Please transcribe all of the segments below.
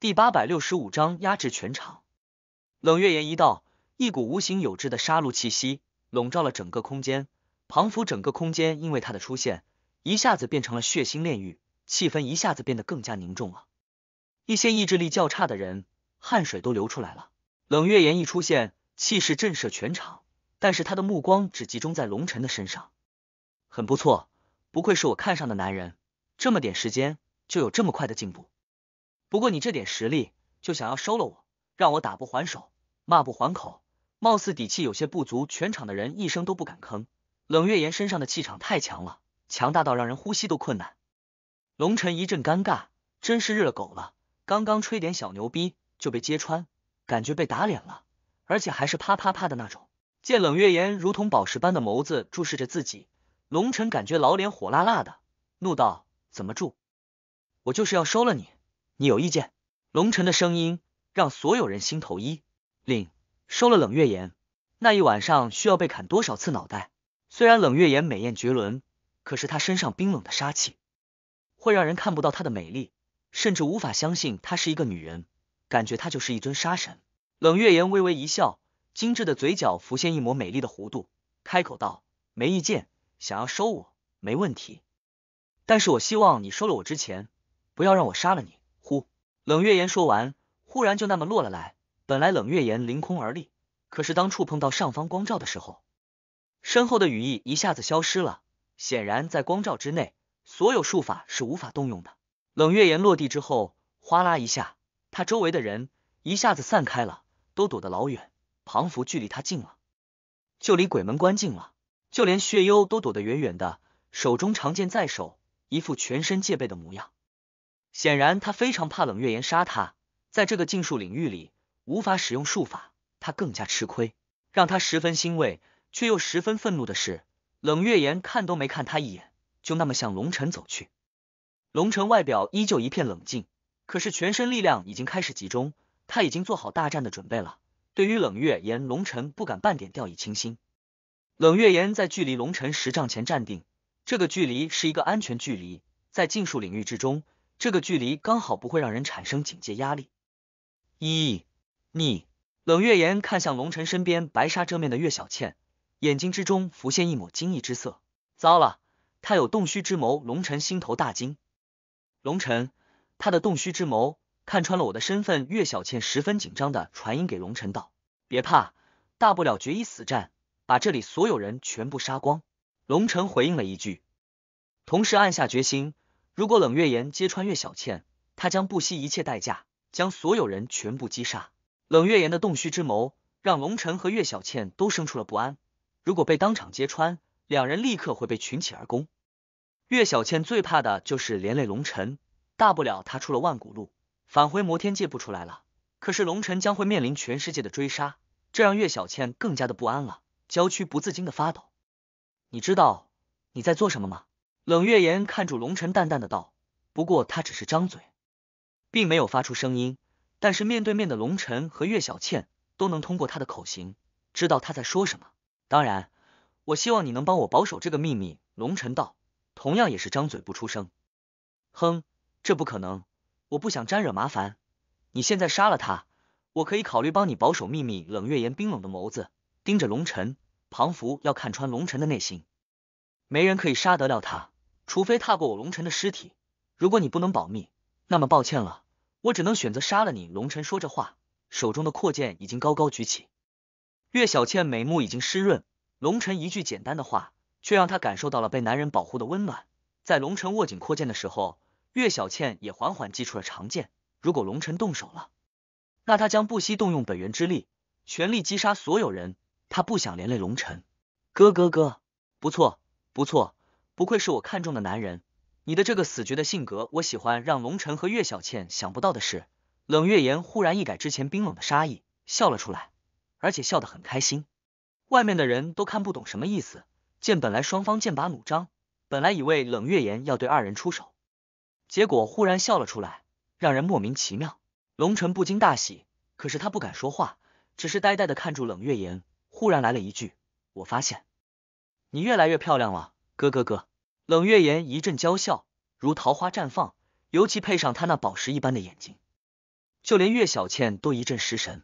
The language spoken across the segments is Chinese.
第八百六十五章压制全场。冷月炎一到，一股无形有质的杀戮气息笼罩了整个空间，彷佛整个空间因为他的出现一下子变成了血腥炼狱，气氛一下子变得更加凝重了。一些意志力较差的人，汗水都流出来了。冷月炎一出现，气势震慑全场，但是他的目光只集中在龙尘的身上。很不错，不愧是我看上的男人，这么点时间就有这么快的进步。不过你这点实力就想要收了我，让我打不还手，骂不还口，貌似底气有些不足。全场的人一声都不敢吭。冷月岩身上的气场太强了，强大到让人呼吸都困难。龙晨一阵尴尬，真是日了狗了！刚刚吹点小牛逼就被揭穿，感觉被打脸了，而且还是啪啪啪的那种。见冷月岩如同宝石般的眸子注视着自己，龙晨感觉老脸火辣辣的，怒道：“怎么住？我就是要收了你！”你有意见？龙尘的声音让所有人心头一凛。收了冷月颜，那一晚上需要被砍多少次脑袋？虽然冷月颜美艳绝伦，可是她身上冰冷的杀气会让人看不到她的美丽，甚至无法相信她是一个女人，感觉她就是一尊杀神。冷月颜微微一笑，精致的嘴角浮现一抹美丽的弧度，开口道：“没意见，想要收我没问题，但是我希望你收了我之前，不要让我杀了你。”冷月岩说完，忽然就那么落了来。本来冷月岩凌空而立，可是当触碰到上方光照的时候，身后的羽翼一下子消失了。显然，在光照之内，所有术法是无法动用的。冷月岩落地之后，哗啦一下，他周围的人一下子散开了，都躲得老远。庞福距离他近了，就离鬼门关近了。就连血幽都躲得远远的，手中长剑在手，一副全身戒备的模样。显然，他非常怕冷月岩杀他。在这个禁术领域里，无法使用术法，他更加吃亏。让他十分欣慰却又十分愤怒的是，冷月岩看都没看他一眼，就那么向龙尘走去。龙晨外表依旧一片冷静，可是全身力量已经开始集中，他已经做好大战的准备了。对于冷月岩，龙晨不敢半点掉以轻心。冷月岩在距离龙晨十丈前站定，这个距离是一个安全距离，在禁术领域之中。这个距离刚好不会让人产生警戒压力。一你冷月岩看向龙尘身边白纱遮面的岳小倩，眼睛之中浮现一抹惊异之色。糟了，他有洞虚之谋！龙尘心头大惊。龙尘，他的洞虚之谋看穿了我的身份。岳小倩十分紧张的传音给龙尘道：“别怕，大不了决一死战，把这里所有人全部杀光。”龙尘回应了一句，同时暗下决心。如果冷月岩揭穿岳小倩，他将不惜一切代价将所有人全部击杀。冷月岩的洞虚之谋，让龙晨和岳小倩都生出了不安。如果被当场揭穿，两人立刻会被群起而攻。岳小倩最怕的就是连累龙晨，大不了他出了万古路，返回摩天界不出来了。可是龙晨将会面临全世界的追杀，这让岳小倩更加的不安了，娇躯不自禁的发抖。你知道你在做什么吗？冷月言看住龙晨，淡淡的道：“不过他只是张嘴，并没有发出声音，但是面对面的龙晨和岳小倩都能通过他的口型，知道他在说什么。当然，我希望你能帮我保守这个秘密。”龙晨道，同样也是张嘴不出声。哼，这不可能，我不想沾惹麻烦。你现在杀了他，我可以考虑帮你保守秘密。冷月言冰冷的眸子盯着龙晨，庞福要看穿龙晨的内心，没人可以杀得了他。除非踏过我龙尘的尸体，如果你不能保密，那么抱歉了，我只能选择杀了你。龙尘说着话，手中的阔剑已经高高举起。岳小倩美目已经湿润，龙辰一句简单的话，却让她感受到了被男人保护的温暖。在龙辰握紧阔剑的时候，岳小倩也缓缓祭出了长剑。如果龙辰动手了，那他将不惜动用本源之力，全力击杀所有人。他不想连累龙辰，哥哥哥，不错不错。不愧是我看中的男人，你的这个死绝的性格，我喜欢。让龙晨和岳小倩想不到的是，冷月言忽然一改之前冰冷的杀意，笑了出来，而且笑得很开心。外面的人都看不懂什么意思。见本来双方剑拔弩张，本来以为冷月言要对二人出手，结果忽然笑了出来，让人莫名其妙。龙晨不禁大喜，可是他不敢说话，只是呆呆的看住冷月言，忽然来了一句：“我发现你越来越漂亮了，哥，哥哥。”冷月言一阵娇笑，如桃花绽放，尤其配上他那宝石一般的眼睛，就连岳小倩都一阵失神。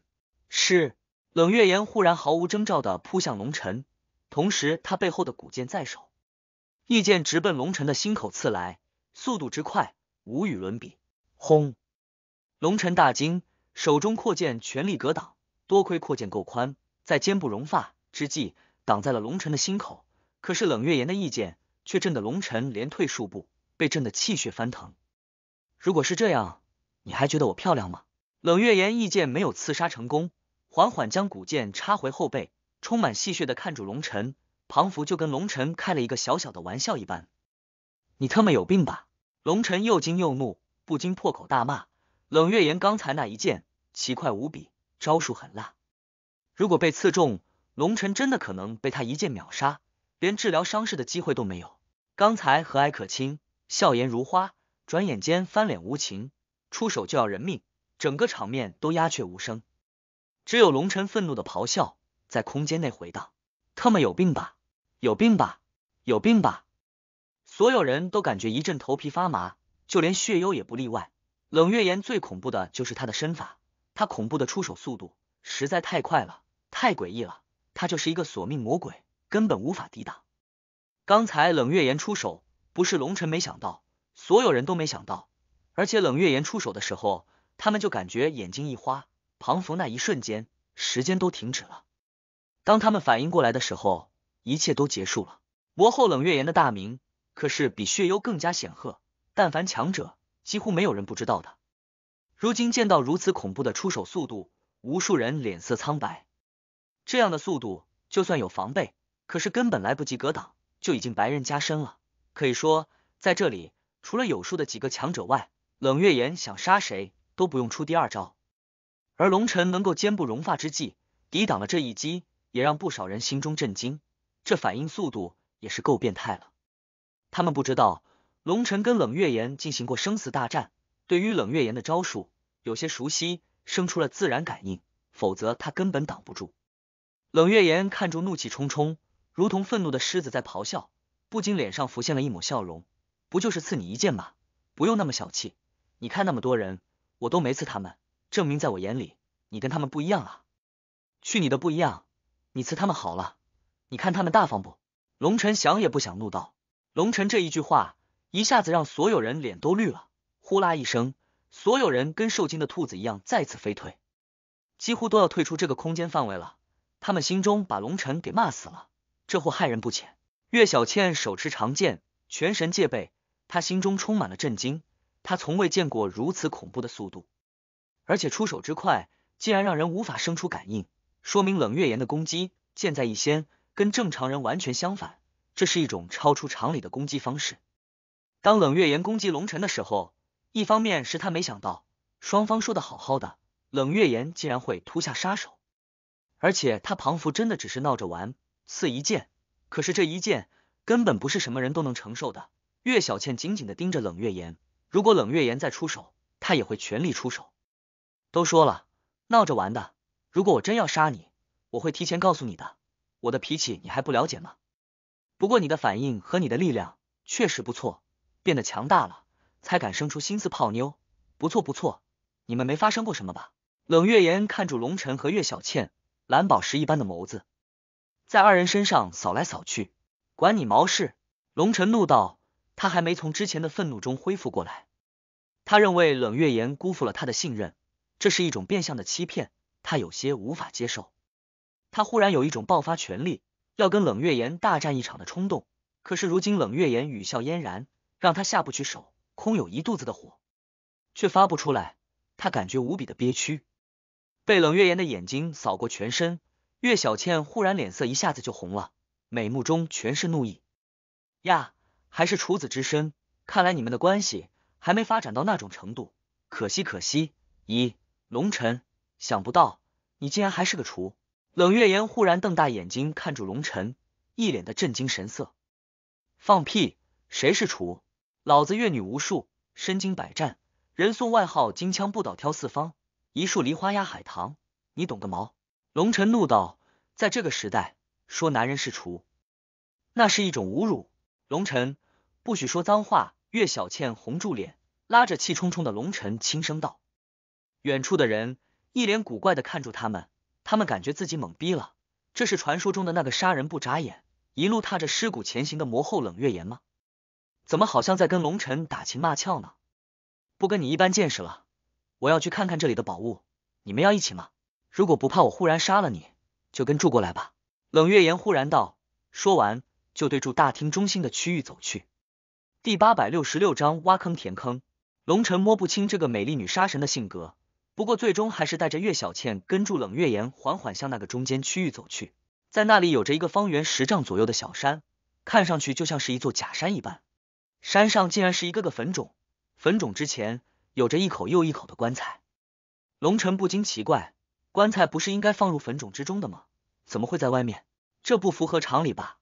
是冷月言忽然毫无征兆的扑向龙尘，同时他背后的古剑在手，一剑直奔龙尘的心口刺来，速度之快，无与伦比。轰！龙尘大惊，手中扩剑全力格挡，多亏扩剑够宽，在肩部融化之际，挡在了龙尘的心口。可是冷月岩的意见却震得龙尘连退数步，被震得气血翻腾。如果是这样，你还觉得我漂亮吗？冷月言一剑没有刺杀成功，缓缓将古剑插回后背，充满戏谑的看住龙尘，庞福就跟龙尘开了一个小小的玩笑一般。你特么有病吧！龙尘又惊又怒，不禁破口大骂。冷月言刚才那一剑奇快无比，招数狠辣。如果被刺中，龙尘真的可能被他一剑秒杀，连治疗伤势的机会都没有。刚才和蔼可亲，笑颜如花，转眼间翻脸无情，出手就要人命，整个场面都鸦雀无声，只有龙晨愤怒的咆哮在空间内回荡。特么有病吧，有病吧，有病吧！所有人都感觉一阵头皮发麻，就连血幽也不例外。冷月岩最恐怖的就是他的身法，他恐怖的出手速度实在太快了，太诡异了，他就是一个索命魔鬼，根本无法抵挡。刚才冷月岩出手，不是龙尘没想到，所有人都没想到。而且冷月岩出手的时候，他们就感觉眼睛一花，庞佛那一瞬间，时间都停止了。当他们反应过来的时候，一切都结束了。魔后冷月岩的大名可是比血幽更加显赫，但凡强者，几乎没有人不知道的。如今见到如此恐怖的出手速度，无数人脸色苍白。这样的速度，就算有防备，可是根本来不及格挡。就已经白刃加身了，可以说在这里除了有数的几个强者外，冷月岩想杀谁都不用出第二招。而龙晨能够坚不容发之际抵挡了这一击，也让不少人心中震惊，这反应速度也是够变态了。他们不知道龙晨跟冷月岩进行过生死大战，对于冷月岩的招数有些熟悉，生出了自然感应，否则他根本挡不住。冷月岩看住，怒气冲冲。如同愤怒的狮子在咆哮，不禁脸上浮现了一抹笑容。不就是赐你一剑吗？不用那么小气。你看那么多人，我都没刺他们，证明在我眼里，你跟他们不一样啊！去你的不一样！你刺他们好了。你看他们大方不？龙尘想也不想怒道。龙尘这一句话一下子让所有人脸都绿了，呼啦一声，所有人跟受惊的兔子一样再次飞退，几乎都要退出这个空间范围了。他们心中把龙辰给骂死了。这货害人不浅。岳小倩手持长剑，全神戒备。她心中充满了震惊，她从未见过如此恐怖的速度，而且出手之快，竟然让人无法生出感应。说明冷月岩的攻击，箭在先，跟正常人完全相反，这是一种超出常理的攻击方式。当冷月岩攻击龙尘的时候，一方面是他没想到，双方说的好好的，冷月岩竟然会突下杀手，而且他庞福真的只是闹着玩。刺一剑，可是这一剑根本不是什么人都能承受的。岳小倩紧紧的盯着冷月岩，如果冷月岩再出手，她也会全力出手。都说了闹着玩的，如果我真要杀你，我会提前告诉你的。我的脾气你还不了解吗？不过你的反应和你的力量确实不错，变得强大了，才敢生出心思泡妞。不错不错，你们没发生过什么吧？冷月岩看住龙晨和岳小倩，蓝宝石一般的眸子。在二人身上扫来扫去，管你毛事！龙晨怒道。他还没从之前的愤怒中恢复过来，他认为冷月言辜负了他的信任，这是一种变相的欺骗，他有些无法接受。他忽然有一种爆发权力，要跟冷月言大战一场的冲动。可是如今冷月言语笑嫣然，让他下不去手，空有一肚子的火，却发不出来。他感觉无比的憋屈，被冷月言的眼睛扫过全身。岳小倩忽然脸色一下子就红了，美目中全是怒意。呀，还是处子之身，看来你们的关系还没发展到那种程度。可惜可惜！咦，龙尘，想不到你竟然还是个厨。冷月岩忽然瞪大眼睛看住龙尘，一脸的震惊神色。放屁！谁是厨？老子阅女无数，身经百战，人送外号金枪不倒挑四方，一树梨花压海棠，你懂个毛？龙尘怒道：“在这个时代，说男人是畜，那是一种侮辱。”龙尘，不许说脏话！岳小倩红住脸，拉着气冲冲的龙尘轻声道。远处的人一脸古怪的看住他们，他们感觉自己懵逼了。这是传说中的那个杀人不眨眼、一路踏着尸骨前行的魔后冷月岩吗？怎么好像在跟龙辰打情骂俏呢？不跟你一般见识了，我要去看看这里的宝物，你们要一起吗？如果不怕我忽然杀了你，就跟住过来吧。冷月言忽然道，说完就对住大厅中心的区域走去。第八百六十六章挖坑填坑。龙尘摸不清这个美丽女杀神的性格，不过最终还是带着岳小倩跟住冷月言，缓缓向那个中间区域走去。在那里有着一个方圆十丈左右的小山，看上去就像是一座假山一般。山上竟然是一个个坟冢，坟冢之前有着一口又一口的棺材。龙尘不禁奇怪。棺材不是应该放入坟冢之中的吗？怎么会在外面？这不符合常理吧？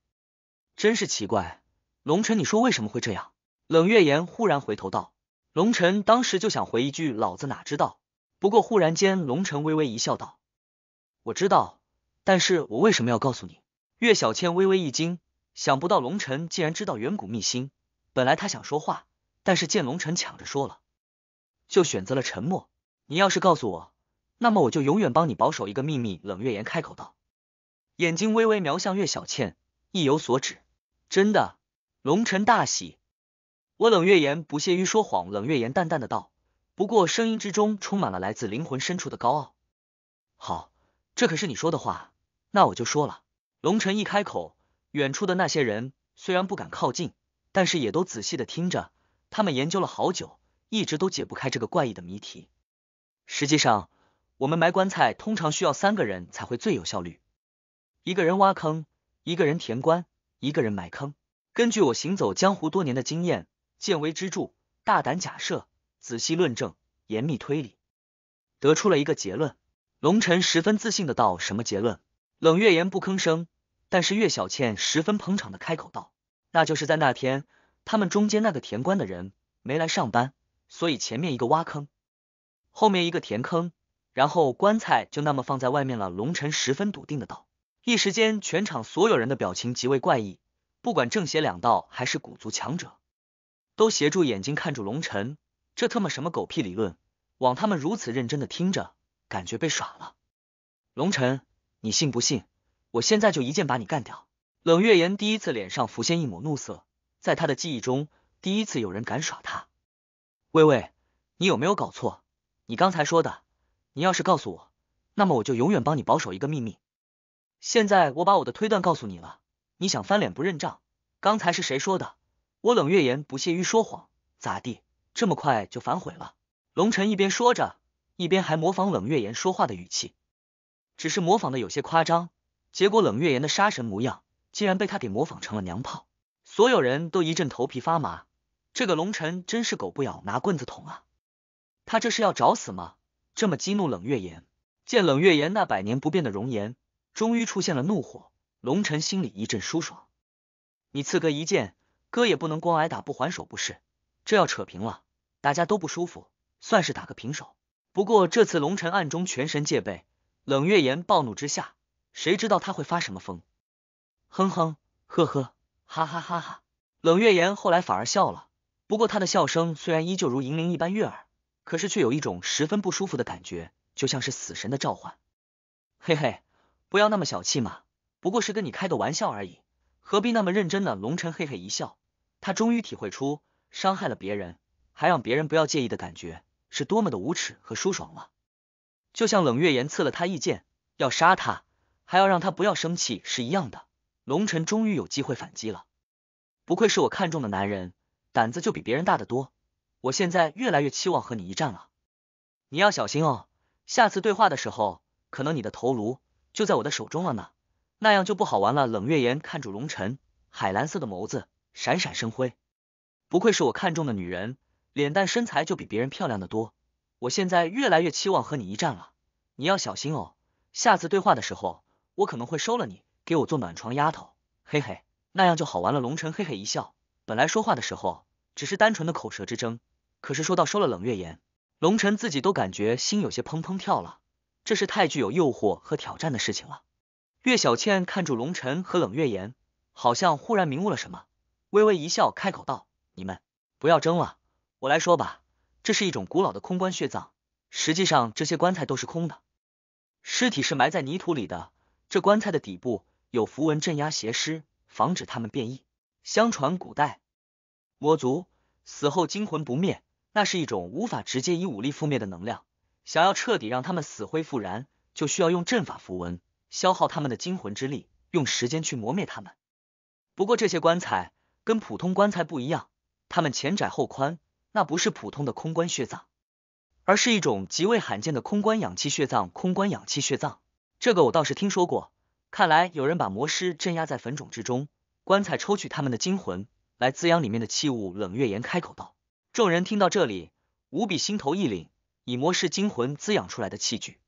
真是奇怪，龙尘，你说为什么会这样？冷月言忽然回头道，龙尘当时就想回一句老子哪知道，不过忽然间，龙尘微微一笑道，我知道，但是我为什么要告诉你？岳小倩微微一惊，想不到龙尘竟然知道远古秘辛。本来他想说话，但是见龙尘抢着说了，就选择了沉默。你要是告诉我。那么我就永远帮你保守一个秘密。”冷月言开口道，眼睛微微瞄向岳小倩，意有所指。真的？龙辰大喜。我冷月言不屑于说谎，冷月言淡淡的道，不过声音之中充满了来自灵魂深处的高傲。好，这可是你说的话，那我就说了。龙辰一开口，远处的那些人虽然不敢靠近，但是也都仔细的听着。他们研究了好久，一直都解不开这个怪异的谜题。实际上。我们埋棺材通常需要三个人才会最有效率，一个人挖坑，一个人填棺，一个人埋坑。根据我行走江湖多年的经验，见微知著，大胆假设，仔细论证，严密推理，得出了一个结论。龙尘十分自信的道：“什么结论？”冷月言不吭声，但是岳小倩十分捧场的开口道：“那就是在那天，他们中间那个填棺的人没来上班，所以前面一个挖坑，后面一个填坑。”然后棺材就那么放在外面了。龙晨十分笃定的道，一时间全场所有人的表情极为怪异，不管正邪两道还是古族强者，都斜住眼睛看住龙晨。这他妈什么狗屁理论，枉他们如此认真的听着，感觉被耍了。龙晨，你信不信？我现在就一剑把你干掉！冷月言第一次脸上浮现一抹怒色，在他的记忆中，第一次有人敢耍他。微微，你有没有搞错？你刚才说的。你要是告诉我，那么我就永远帮你保守一个秘密。现在我把我的推断告诉你了，你想翻脸不认账？刚才是谁说的？我冷月言不屑于说谎，咋地？这么快就反悔了？龙晨一边说着，一边还模仿冷月言说话的语气，只是模仿的有些夸张。结果冷月言的杀神模样竟然被他给模仿成了娘炮，所有人都一阵头皮发麻。这个龙晨真是狗不咬，拿棍子捅啊！他这是要找死吗？这么激怒冷月岩，见冷月岩那百年不变的容颜，终于出现了怒火。龙晨心里一阵舒爽。你刺哥一剑，哥也不能光挨打不还手，不是？这要扯平了，大家都不舒服，算是打个平手。不过这次龙晨暗中全神戒备，冷月岩暴怒之下，谁知道他会发什么疯？哼哼，呵呵，哈哈哈哈。冷月岩后来反而笑了，不过他的笑声虽然依旧如银铃一般悦耳。可是却有一种十分不舒服的感觉，就像是死神的召唤。嘿嘿，不要那么小气嘛，不过是跟你开个玩笑而已，何必那么认真呢？龙晨嘿嘿一笑，他终于体会出伤害了别人，还让别人不要介意的感觉是多么的无耻和舒爽了。就像冷月岩刺了他一剑，要杀他，还要让他不要生气是一样的。龙晨终于有机会反击了，不愧是我看中的男人，胆子就比别人大得多。我现在越来越期望和你一战了，你要小心哦。下次对话的时候，可能你的头颅就在我的手中了呢，那样就不好玩了。冷月言看着龙尘，海蓝色的眸子闪闪生辉，不愧是我看中的女人，脸蛋身材就比别人漂亮的多。我现在越来越期望和你一战了，你要小心哦。下次对话的时候，我可能会收了你，给我做暖床丫头，嘿嘿，那样就好玩了。龙尘嘿嘿一笑，本来说话的时候只是单纯的口舌之争。可是说到收了冷月岩，龙晨自己都感觉心有些砰砰跳了。这是太具有诱惑和挑战的事情了。岳小倩看住龙晨和冷月岩，好像忽然明悟了什么，微微一笑，开口道：“你们不要争了，我来说吧。这是一种古老的空棺血葬，实际上这些棺材都是空的，尸体是埋在泥土里的。这棺材的底部有符文镇压邪尸，防止他们变异。相传古代魔族死后精魂不灭。”那是一种无法直接以武力覆灭的能量，想要彻底让他们死灰复燃，就需要用阵法符文消耗他们的精魂之力，用时间去磨灭他们。不过这些棺材跟普通棺材不一样，它们前窄后宽，那不是普通的空棺血葬，而是一种极为罕见的空棺氧气血葬。空棺氧气血葬，这个我倒是听说过。看来有人把魔尸镇压在坟冢之中，棺材抽取他们的精魂来滋养里面的器物。冷月岩开口道。众人听到这里，无比心头一凛。以魔世精魂滋养出来的器具，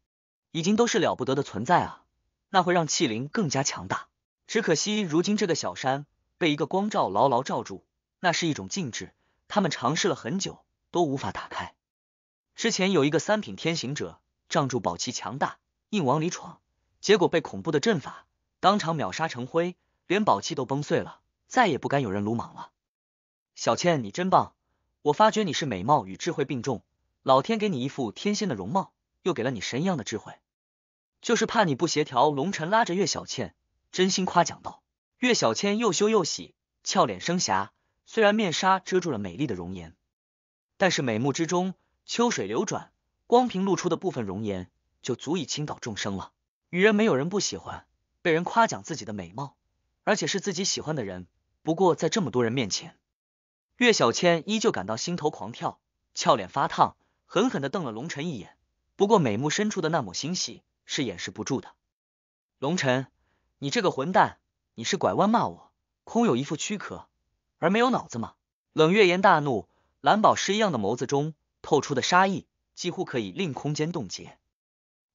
已经都是了不得的存在啊！那会让器灵更加强大。只可惜，如今这个小山被一个光照牢牢罩住，那是一种禁制，他们尝试了很久都无法打开。之前有一个三品天行者仗住宝器强大，硬往里闯，结果被恐怖的阵法当场秒杀成灰，连宝器都崩碎了，再也不敢有人鲁莽了。小倩，你真棒！我发觉你是美貌与智慧并重，老天给你一副天仙的容貌，又给了你神一样的智慧，就是怕你不协调。龙尘拉着岳小倩，真心夸奖道。岳小倩又羞又喜，俏脸生霞，虽然面纱遮住了美丽的容颜，但是美目之中秋水流转，光凭露出的部分容颜，就足以倾倒众生了。女人没有人不喜欢被人夸奖自己的美貌，而且是自己喜欢的人。不过在这么多人面前。岳小倩依旧感到心头狂跳，俏脸发烫，狠狠的瞪了龙晨一眼。不过美目深处的那抹欣喜是掩饰不住的。龙晨，你这个混蛋，你是拐弯骂我，空有一副躯壳而没有脑子吗？冷月言大怒，蓝宝石一样的眸子中透出的杀意几乎可以令空间冻结，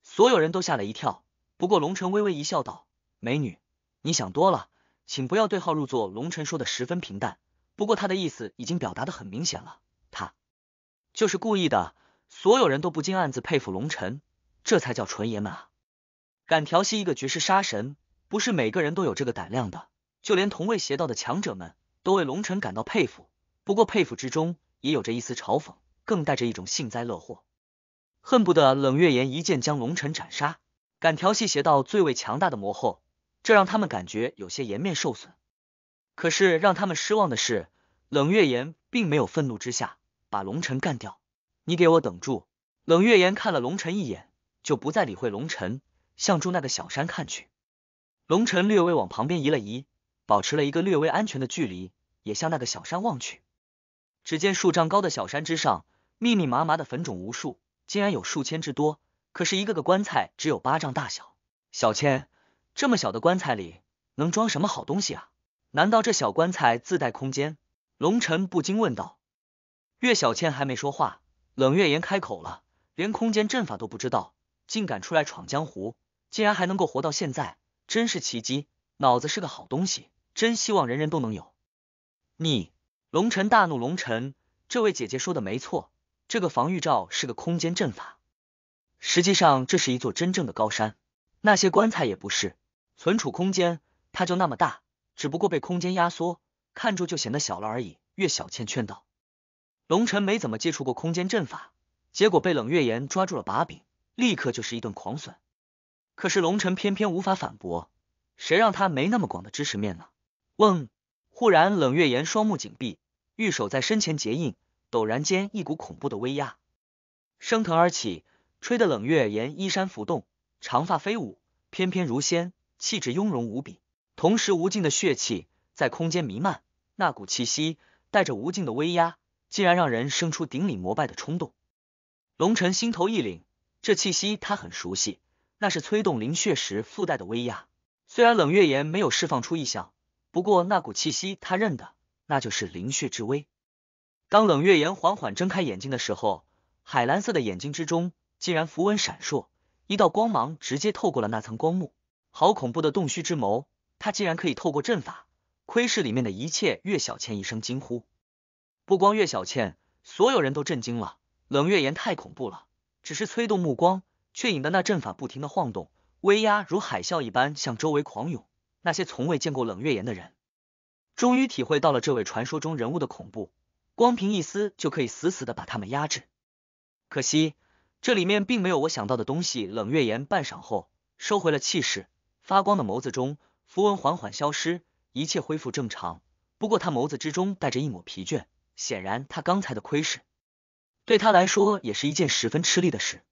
所有人都吓了一跳。不过龙晨微微一笑，道：“美女，你想多了，请不要对号入座。”龙晨说的十分平淡。不过他的意思已经表达的很明显了，他就是故意的。所有人都不禁暗自佩服龙尘，这才叫纯爷们啊！敢调戏一个绝世杀神，不是每个人都有这个胆量的。就连同为邪道的强者们都为龙辰感到佩服，不过佩服之中也有着一丝嘲讽，更带着一种幸灾乐祸，恨不得冷月岩一剑将龙辰斩杀。敢调戏邪道最为强大的魔后，这让他们感觉有些颜面受损。可是让他们失望的是，冷月岩并没有愤怒之下把龙尘干掉。你给我等住！冷月岩看了龙尘一眼，就不再理会龙尘，向住那个小山看去。龙尘略微往旁边移了移，保持了一个略微安全的距离，也向那个小山望去。只见数丈高的小山之上，密密麻麻的坟冢无数，竟然有数千之多。可是一个个棺材只有巴丈大小，小千，这么小的棺材里能装什么好东西啊？难道这小棺材自带空间？龙晨不禁问道。岳小倩还没说话，冷月言开口了：“连空间阵法都不知道，竟敢出来闯江湖，竟然还能够活到现在，真是奇迹！脑子是个好东西，真希望人人都能有。”你，龙晨大怒：“龙晨，这位姐姐说的没错，这个防御罩是个空间阵法。实际上，这是一座真正的高山。那些棺材也不是存储空间，它就那么大。”只不过被空间压缩，看住就显得小了而已。岳小倩劝道：“龙尘没怎么接触过空间阵法，结果被冷月岩抓住了把柄，立刻就是一顿狂损。可是龙辰偏偏无法反驳，谁让他没那么广的知识面呢？”嗡！忽然，冷月岩双目紧闭，玉手在身前结印，陡然间一股恐怖的威压升腾而起，吹得冷月岩衣衫浮动，长发飞舞，翩翩如仙，气质雍容无比。同时，无尽的血气在空间弥漫，那股气息带着无尽的威压，竟然让人生出顶礼膜拜的冲动。龙晨心头一凛，这气息他很熟悉，那是催动灵血时附带的威压。虽然冷月岩没有释放出异象，不过那股气息他认得，那就是灵血之威。当冷月岩缓缓睁开眼睛的时候，海蓝色的眼睛之中竟然符文闪烁，一道光芒直接透过了那层光幕。好恐怖的洞虚之眸！他竟然可以透过阵法窥视里面的一切！岳小倩一声惊呼，不光岳小倩，所有人都震惊了。冷月岩太恐怖了，只是催动目光，却引得那阵法不停的晃动，威压如海啸一般向周围狂涌。那些从未见过冷月岩的人，终于体会到了这位传说中人物的恐怖，光凭一丝就可以死死的把他们压制。可惜，这里面并没有我想到的东西。冷月岩半晌后收回了气势，发光的眸子中。符文缓缓消失，一切恢复正常。不过他眸子之中带着一抹疲倦，显然他刚才的窥视对他来说也是一件十分吃力的事。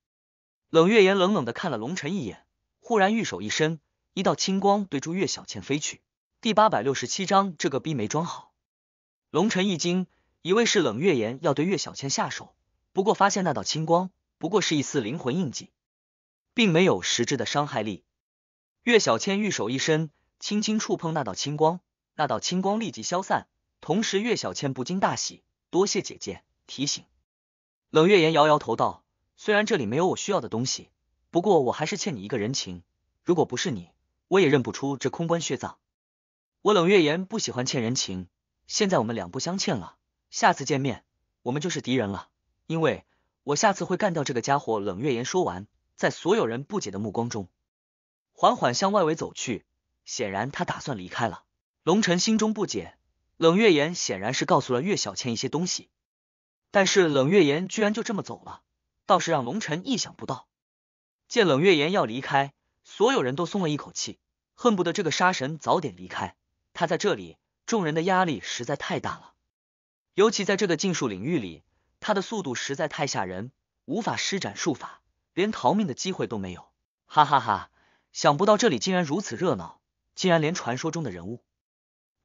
冷月言冷冷的看了龙晨一眼，忽然玉手一伸，一道青光对住岳小倩飞去。第八百六十七章，这个逼没装好。龙晨一惊，以为是冷月言要对岳小倩下手，不过发现那道青光不过是一丝灵魂印记，并没有实质的伤害力。岳小倩玉手一伸。轻轻触碰那道青光，那道青光立即消散。同时，岳小倩不禁大喜，多谢姐姐提醒。冷月言摇摇头道：“虽然这里没有我需要的东西，不过我还是欠你一个人情。如果不是你，我也认不出这空棺血葬。我冷月言不喜欢欠人情，现在我们两不相欠了。下次见面，我们就是敌人了，因为我下次会干掉这个家伙。”冷月言说完，在所有人不解的目光中，缓缓向外围走去。显然他打算离开了。龙尘心中不解，冷月岩显然是告诉了岳小倩一些东西，但是冷月岩居然就这么走了，倒是让龙尘意想不到。见冷月岩要离开，所有人都松了一口气，恨不得这个杀神早点离开。他在这里，众人的压力实在太大了，尤其在这个禁术领域里，他的速度实在太吓人，无法施展术法，连逃命的机会都没有。哈哈哈，想不到这里竟然如此热闹。竟然连传说中的人物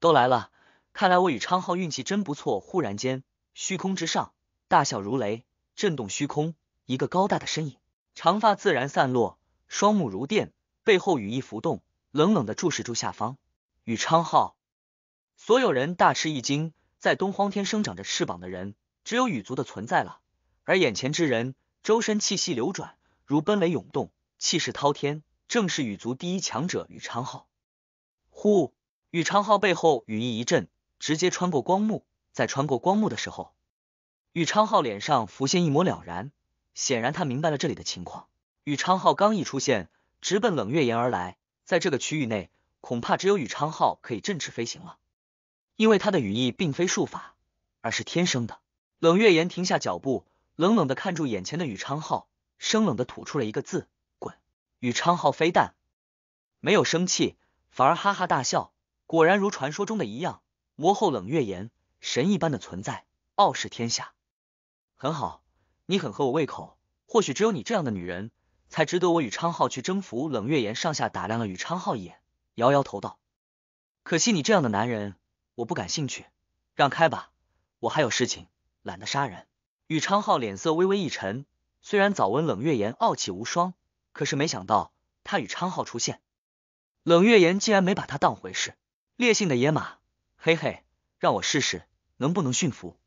都来了，看来我与昌浩运气真不错。忽然间，虚空之上大笑如雷，震动虚空。一个高大的身影，长发自然散落，双目如电，背后羽翼浮动，冷冷的注视住下方。与昌浩，所有人大吃一惊。在东荒天生长着翅膀的人，只有羽族的存在了。而眼前之人，周身气息流转如奔雷涌动，气势滔天，正是羽族第一强者羽昌浩。呼！宇昌浩背后羽翼一震，直接穿过光幕。在穿过光幕的时候，宇昌浩脸上浮现一抹了然，显然他明白了这里的情况。宇昌浩刚一出现，直奔冷月岩而来。在这个区域内，恐怕只有宇昌浩可以振翅飞行了，因为他的羽翼并非术法，而是天生的。冷月岩停下脚步，冷冷的看住眼前的宇昌浩，生冷的吐出了一个字：“滚！”宇昌浩飞但没有生气。反而哈哈大笑，果然如传说中的一样，魔后冷月言，神一般的存在，傲视天下。很好，你很合我胃口，或许只有你这样的女人才值得我与昌浩去征服。冷月言上下打量了与昌浩一眼，摇摇头道：“可惜你这样的男人，我不感兴趣。让开吧，我还有事情，懒得杀人。”与昌浩脸色微微一沉，虽然早闻冷月言傲气无双，可是没想到他与昌浩出现。冷月岩竟然没把他当回事，烈性的野马，嘿嘿，让我试试能不能驯服。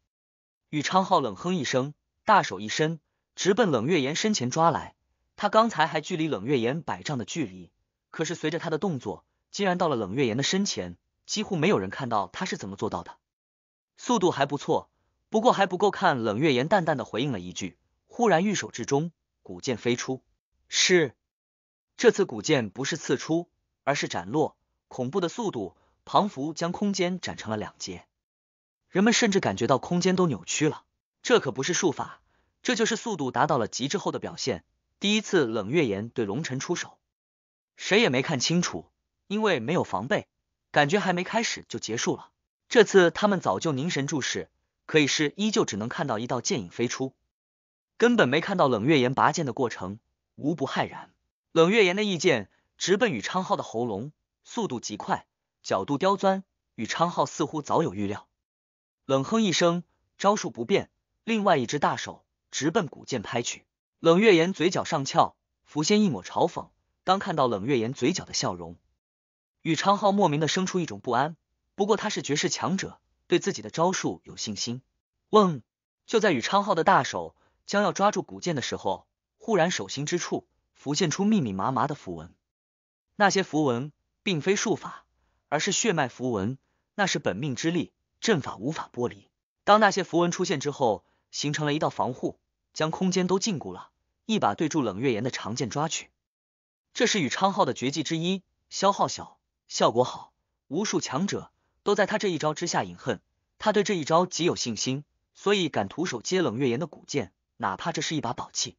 宇昌浩冷哼一声，大手一伸，直奔冷月岩身前抓来。他刚才还距离冷月岩百丈的距离，可是随着他的动作，竟然到了冷月岩的身前。几乎没有人看到他是怎么做到的，速度还不错，不过还不够。看冷月岩淡淡的回应了一句，忽然玉手之中古剑飞出，是这次古剑不是刺出。而是斩落，恐怖的速度，庞福将空间斩成了两截，人们甚至感觉到空间都扭曲了。这可不是术法，这就是速度达到了极致后的表现。第一次冷月岩对龙尘出手，谁也没看清楚，因为没有防备，感觉还没开始就结束了。这次他们早就凝神注视，可以是依旧只能看到一道剑影飞出，根本没看到冷月岩拔剑的过程，无不骇然。冷月岩的意见。直奔宇昌浩的喉咙，速度极快，角度刁钻。宇昌浩似乎早有预料，冷哼一声，招数不变。另外一只大手直奔古剑拍去。冷月岩嘴角上翘，浮现一抹嘲讽。当看到冷月岩嘴角的笑容，宇昌浩莫名的生出一种不安。不过他是绝世强者，对自己的招数有信心。嗡！就在宇昌浩的大手将要抓住古剑的时候，忽然手心之处浮现出密密麻麻的符文。那些符文并非术法，而是血脉符文，那是本命之力，阵法无法剥离。当那些符文出现之后，形成了一道防护，将空间都禁锢了。一把对住冷月岩的长剑抓去，这是宇昌浩的绝技之一，消耗小，效果好。无数强者都在他这一招之下饮恨。他对这一招极有信心，所以敢徒手接冷月岩的古剑，哪怕这是一把宝器，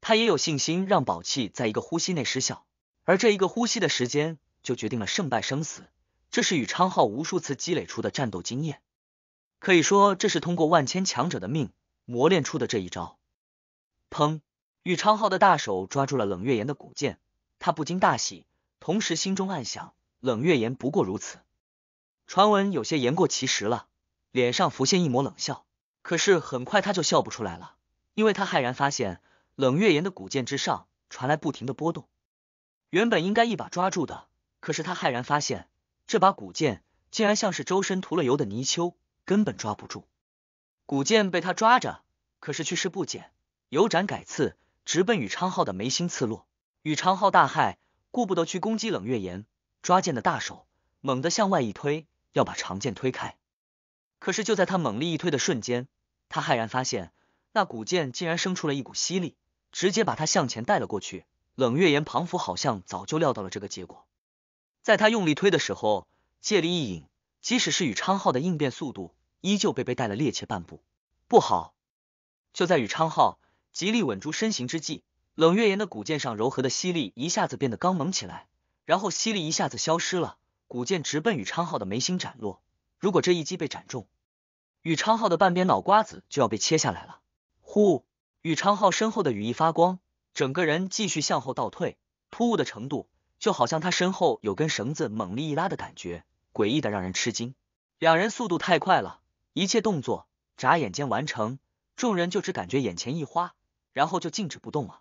他也有信心让宝器在一个呼吸内失效。而这一个呼吸的时间，就决定了胜败生死。这是宇昌浩无数次积累出的战斗经验，可以说这是通过万千强者的命磨练出的这一招。砰！宇昌浩的大手抓住了冷月岩的古剑，他不禁大喜，同时心中暗想：冷月岩不过如此，传闻有些言过其实了。脸上浮现一抹冷笑，可是很快他就笑不出来了，因为他骇然发现冷月岩的古剑之上传来不停的波动。原本应该一把抓住的，可是他骇然发现，这把古剑竟然像是周身涂了油的泥鳅，根本抓不住。古剑被他抓着，可是去势不减，由斩改刺，直奔宇昌浩的眉心刺落。宇昌浩大骇，顾不得去攻击冷月岩，抓剑的大手猛地向外一推，要把长剑推开。可是就在他猛力一推的瞬间，他骇然发现，那古剑竟然生出了一股吸力，直接把他向前带了过去。冷月岩庞府好像早就料到了这个结果，在他用力推的时候，借力一引，即使是宇昌浩的应变速度，依旧被被带了趔趄半步。不好！就在宇昌浩极力稳住身形之际，冷月岩的古剑上柔和的吸力一下子变得刚猛起来，然后吸力一下子消失了，古剑直奔宇昌浩的眉心斩落。如果这一击被斩中，宇昌浩的半边脑瓜子就要被切下来了。呼！宇昌浩身后的羽翼发光。整个人继续向后倒退，突兀的程度就好像他身后有根绳子猛力一拉的感觉，诡异的让人吃惊。两人速度太快了，一切动作眨眼间完成，众人就只感觉眼前一花，然后就静止不动了。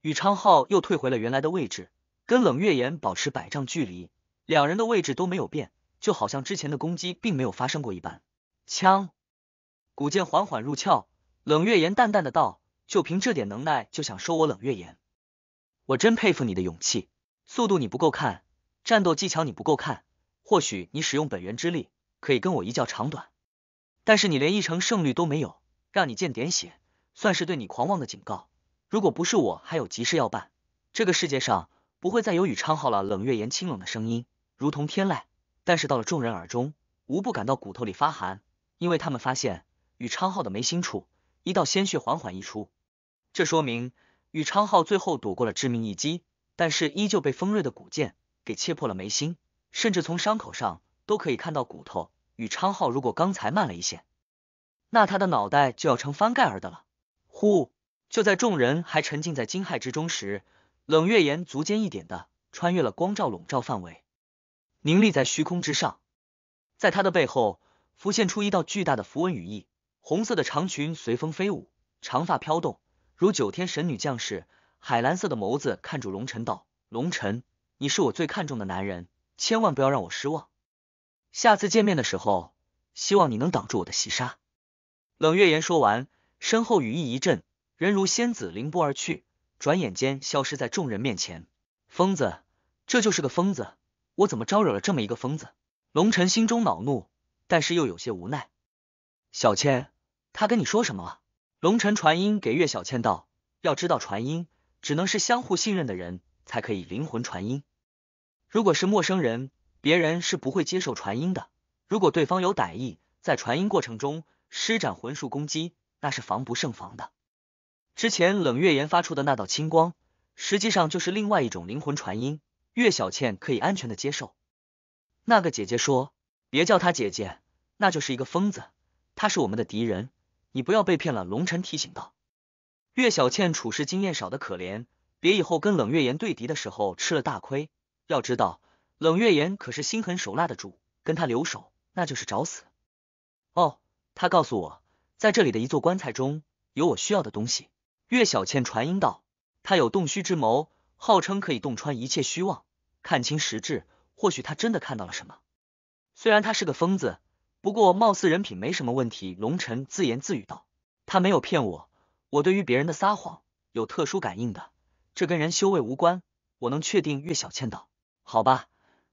宇昌浩又退回了原来的位置，跟冷月岩保持百丈距离，两人的位置都没有变，就好像之前的攻击并没有发生过一般。枪，古剑缓缓入鞘，冷月岩淡淡的道。就凭这点能耐就想收我冷月岩，我真佩服你的勇气。速度你不够看，战斗技巧你不够看。或许你使用本源之力可以跟我一较长短，但是你连一成胜率都没有。让你见点血，算是对你狂妄的警告。如果不是我还有急事要办，这个世界上不会再有宇昌浩了。冷月岩清冷的声音如同天籁，但是到了众人耳中，无不感到骨头里发寒，因为他们发现宇昌浩的眉心处一道鲜血缓缓溢出。这说明宇昌浩最后躲过了致命一击，但是依旧被锋锐的古剑给切破了眉心，甚至从伤口上都可以看到骨头。宇昌浩如果刚才慢了一些，那他的脑袋就要成翻盖儿的了。呼！就在众人还沉浸在惊骇之中时，冷月岩足尖一点的穿越了光照笼罩范围，凝立在虚空之上，在他的背后浮现出一道巨大的符文羽翼，红色的长裙随风飞舞，长发飘动。如九天神女降世，海蓝色的眸子看住龙晨道：“龙晨，你是我最看重的男人，千万不要让我失望。下次见面的时候，希望你能挡住我的袭杀。”冷月言说完，身后羽翼一震，人如仙子凌波而去，转眼间消失在众人面前。疯子，这就是个疯子，我怎么招惹了这么一个疯子？龙晨心中恼怒，但是又有些无奈。小千，他跟你说什么了？龙晨传音给岳小倩道：“要知道传音，只能是相互信任的人才可以灵魂传音。如果是陌生人，别人是不会接受传音的。如果对方有歹意，在传音过程中施展魂术攻击，那是防不胜防的。之前冷月研发出的那道青光，实际上就是另外一种灵魂传音。岳小倩可以安全的接受。那个姐姐说，别叫她姐姐，那就是一个疯子，她是我们的敌人。”你不要被骗了，龙晨提醒道。岳小倩处事经验少的可怜，别以后跟冷月岩对敌的时候吃了大亏。要知道，冷月岩可是心狠手辣的主，跟他留守那就是找死。哦，他告诉我，在这里的一座棺材中有我需要的东西。岳小倩传音道，他有洞虚之谋，号称可以洞穿一切虚妄，看清实质。或许他真的看到了什么，虽然他是个疯子。不过，貌似人品没什么问题。龙尘自言自语道：“他没有骗我，我对于别人的撒谎有特殊感应的，这跟人修为无关，我能确定。”岳小倩道：“好吧，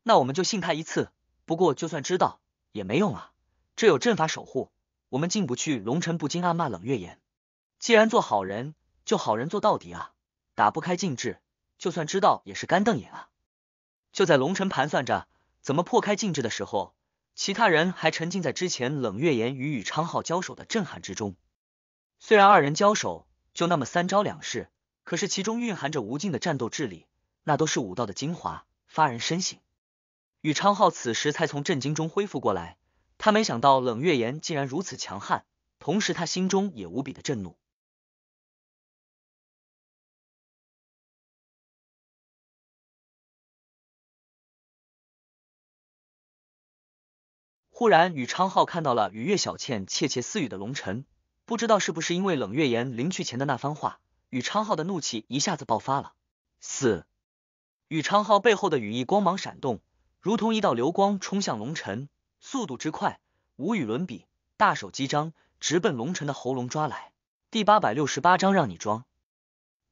那我们就信他一次。不过就算知道也没用啊，这有阵法守护，我们进不去。”龙尘不禁暗骂冷月言：“既然做好人，就好人做到底啊！打不开禁制，就算知道也是干瞪眼啊！”就在龙辰盘算着怎么破开禁制的时候，其他人还沉浸在之前冷月岩与宇昌浩交手的震撼之中，虽然二人交手就那么三招两式，可是其中蕴含着无尽的战斗智力，那都是武道的精华，发人深省。宇昌浩此时才从震惊中恢复过来，他没想到冷月岩竟然如此强悍，同时他心中也无比的震怒。忽然，宇昌浩看到了与岳小倩窃窃私语的龙尘，不知道是不是因为冷月岩临去前的那番话，宇昌浩的怒气一下子爆发了。四，宇昌浩背后的羽翼光芒闪动，如同一道流光冲向龙尘，速度之快，无与伦比。大手击张，直奔龙尘的喉咙抓来。第八百六十八章，让你装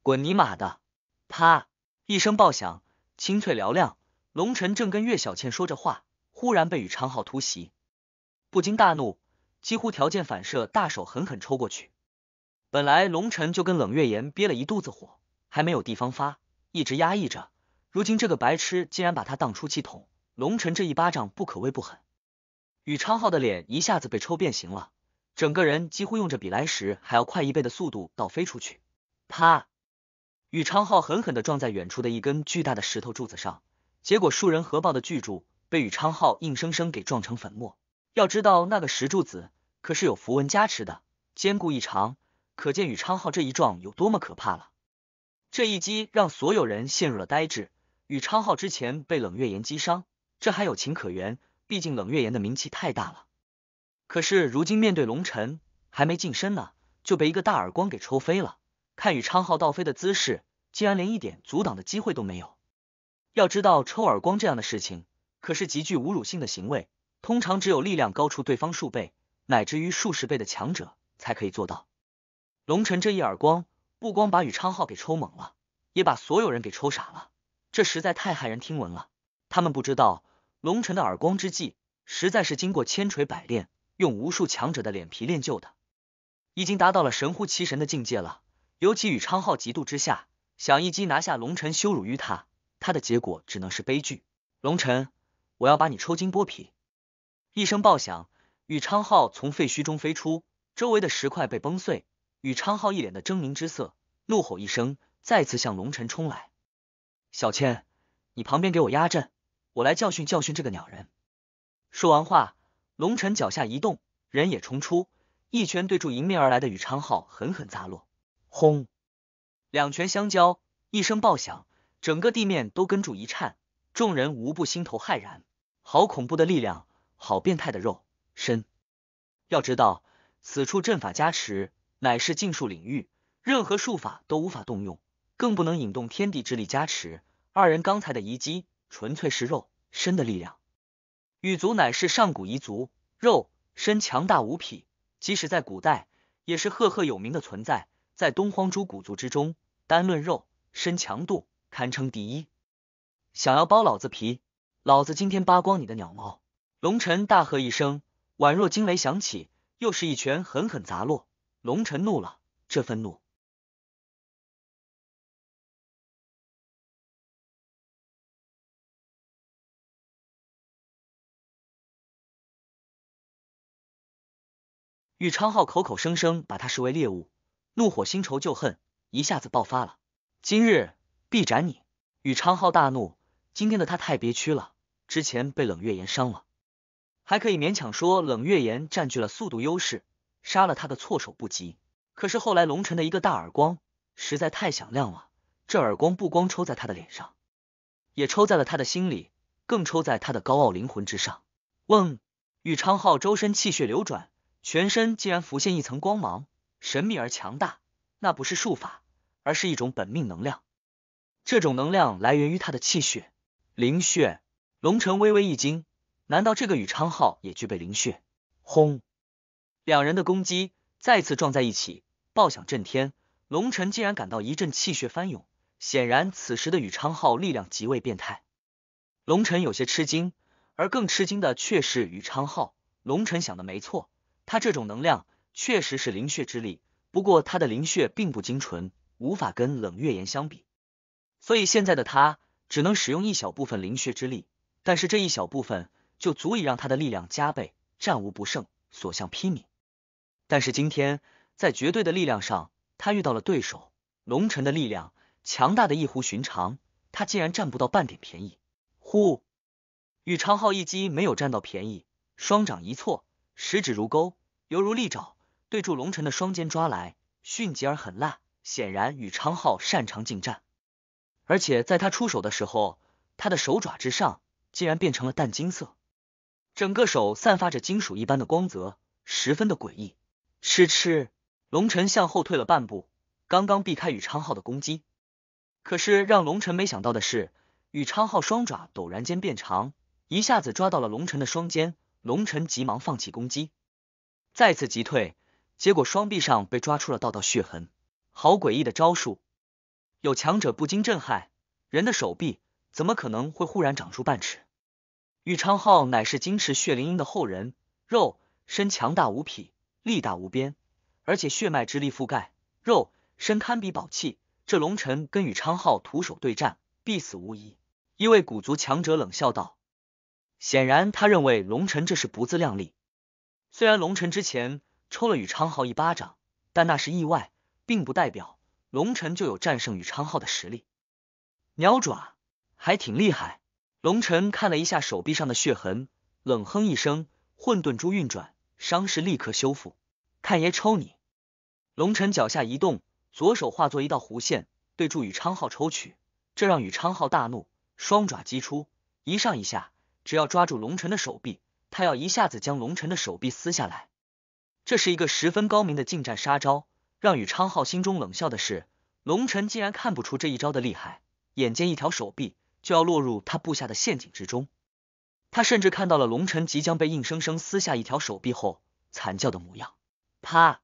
滚，尼玛的！啪一声爆响，清脆嘹亮。龙尘正跟岳小倩说着话，忽然被宇昌浩突袭。不禁大怒，几乎条件反射，大手狠狠抽过去。本来龙晨就跟冷月岩憋了一肚子火，还没有地方发，一直压抑着。如今这个白痴竟然把他当出气筒，龙晨这一巴掌不可谓不狠。宇昌浩的脸一下子被抽变形了，整个人几乎用着比来时还要快一倍的速度倒飞出去。啪！宇昌浩狠狠的撞在远处的一根巨大的石头柱子上，结果数人合抱的巨柱被宇昌浩硬生生给撞成粉末。要知道，那个石柱子可是有符文加持的，坚固异常，可见与昌浩这一撞有多么可怕了。这一击让所有人陷入了呆滞。与昌浩之前被冷月岩击伤，这还有情可原，毕竟冷月岩的名气太大了。可是如今面对龙尘，还没近身呢，就被一个大耳光给抽飞了。看与昌浩倒飞的姿势，竟然连一点阻挡的机会都没有。要知道，抽耳光这样的事情可是极具侮辱性的行为。通常只有力量高出对方数倍，乃至于数十倍的强者才可以做到。龙晨这一耳光，不光把宇昌浩给抽懵了，也把所有人给抽傻了。这实在太骇人听闻了。他们不知道龙晨的耳光之计，实在是经过千锤百炼，用无数强者的脸皮练就的，已经达到了神乎其神的境界了。尤其宇昌浩嫉妒之下，想一击拿下龙晨，羞辱于他，他的结果只能是悲剧。龙晨，我要把你抽筋剥皮！一声爆响，宇昌浩从废墟中飞出，周围的石块被崩碎。宇昌浩一脸的狰狞之色，怒吼一声，再次向龙晨冲来。小千，你旁边给我压阵，我来教训教训这个鸟人。说完话，龙晨脚下一动，人也冲出，一拳对住迎面而来的宇昌浩，狠狠砸落。轰！两拳相交，一声爆响，整个地面都跟着一颤，众人无不心头骇然。好恐怖的力量！好变态的肉身！要知道，此处阵法加持乃是禁术领域，任何术法都无法动用，更不能引动天地之力加持。二人刚才的一击，纯粹是肉身的力量。羽族乃是上古一族，肉身强大无匹，即使在古代也是赫赫有名的存在。在东荒诸古族之中，单论肉身强度，堪称第一。想要剥老子皮，老子今天扒光你的鸟毛！龙尘大喝一声，宛若惊雷响起，又是一拳狠狠砸落。龙尘怒了，这愤怒。宇昌浩口口声声把他视为猎物，怒火新仇旧恨一下子爆发了，今日必斩你！宇昌浩大怒，今天的他太憋屈了，之前被冷月岩伤了。还可以勉强说，冷月岩占据了速度优势，杀了他的措手不及。可是后来，龙尘的一个大耳光实在太响亮了，这耳光不光抽在他的脸上，也抽在了他的心里，更抽在他的高傲灵魂之上。嗡！玉昌浩周身气血流转，全身竟然浮现一层光芒，神秘而强大。那不是术法，而是一种本命能量。这种能量来源于他的气血、灵血。龙辰微微一惊。难道这个宇昌浩也具备灵血？轰！两人的攻击再次撞在一起，爆响震天。龙尘竟然感到一阵气血翻涌，显然此时的宇昌浩力量极为变态。龙尘有些吃惊，而更吃惊的却是宇昌浩。龙尘想的没错，他这种能量确实是灵血之力，不过他的灵血并不精纯，无法跟冷月岩相比，所以现在的他只能使用一小部分灵血之力，但是这一小部分。就足以让他的力量加倍，战无不胜，所向披靡。但是今天在绝对的力量上，他遇到了对手龙尘的力量，强大的异乎寻常，他竟然占不到半点便宜。呼！宇昌浩一击没有占到便宜，双掌一错，十指如钩，犹如利爪，对住龙尘的双肩抓来，迅疾而狠辣。显然，宇昌浩擅长近战，而且在他出手的时候，他的手爪之上竟然变成了淡金色。整个手散发着金属一般的光泽，十分的诡异。吃吃，龙尘向后退了半步，刚刚避开宇昌浩的攻击。可是让龙尘没想到的是，宇昌浩双爪陡然间变长，一下子抓到了龙尘的双肩。龙尘急忙放弃攻击，再次急退，结果双臂上被抓出了道道血痕。好诡异的招数！有强者不禁震撼：人的手臂怎么可能会忽然长出半尺？宇昌浩乃是金池血灵鹰的后人，肉身强大无匹，力大无边，而且血脉之力覆盖，肉身堪比宝器。这龙臣跟宇昌浩徒手对战，必死无疑。一位古族强者冷笑道：“显然，他认为龙臣这是不自量力。虽然龙臣之前抽了宇昌浩一巴掌，但那是意外，并不代表龙臣就有战胜宇昌浩的实力。”鸟爪还挺厉害。龙晨看了一下手臂上的血痕，冷哼一声，混沌珠运转，伤势立刻修复。看爷抽你！龙晨脚下一动，左手化作一道弧线，对住宇昌浩抽取。这让宇昌浩大怒，双爪击出，一上一下，只要抓住龙晨的手臂，他要一下子将龙晨的手臂撕下来。这是一个十分高明的近战杀招。让宇昌浩心中冷笑的是，龙晨竟然看不出这一招的厉害。眼见一条手臂。就要落入他布下的陷阱之中，他甚至看到了龙晨即将被硬生生撕下一条手臂后惨叫的模样。啪！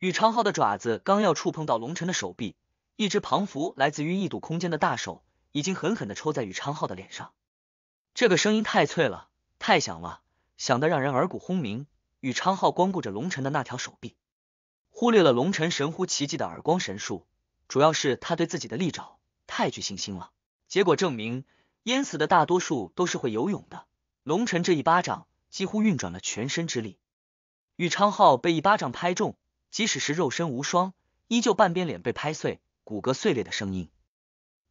宇昌浩的爪子刚要触碰到龙晨的手臂，一只庞幅来自于异度空间的大手已经狠狠的抽在宇昌浩的脸上。这个声音太脆了，太响了，响得让人耳鼓轰鸣。宇昌浩光顾着龙晨的那条手臂，忽略了龙晨神乎其技的耳光神术，主要是他对自己的利爪太具信心了。结果证明，淹死的大多数都是会游泳的。龙晨这一巴掌几乎运转了全身之力，玉昌浩被一巴掌拍中，即使是肉身无双，依旧半边脸被拍碎，骨骼碎裂的声音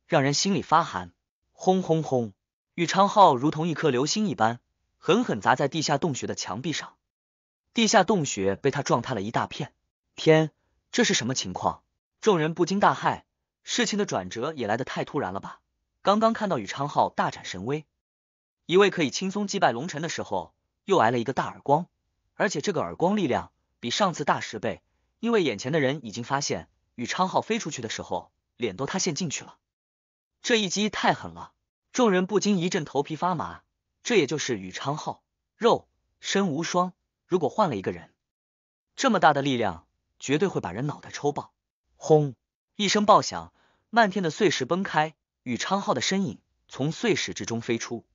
让人心里发寒。轰轰轰！玉昌浩如同一颗流星一般，狠狠砸在地下洞穴的墙壁上，地下洞穴被他撞塌了一大片。天，这是什么情况？众人不禁大骇，事情的转折也来得太突然了吧？刚刚看到宇昌浩大展神威，一位可以轻松击败龙尘的时候，又挨了一个大耳光，而且这个耳光力量比上次大十倍。因为眼前的人已经发现，宇昌浩飞出去的时候，脸都塌陷进去了。这一击太狠了，众人不禁一阵头皮发麻。这也就是宇昌浩肉身无双，如果换了一个人，这么大的力量绝对会把人脑袋抽爆。轰！一声爆响，漫天的碎石崩开。宇昌浩的身影从碎石之中飞出，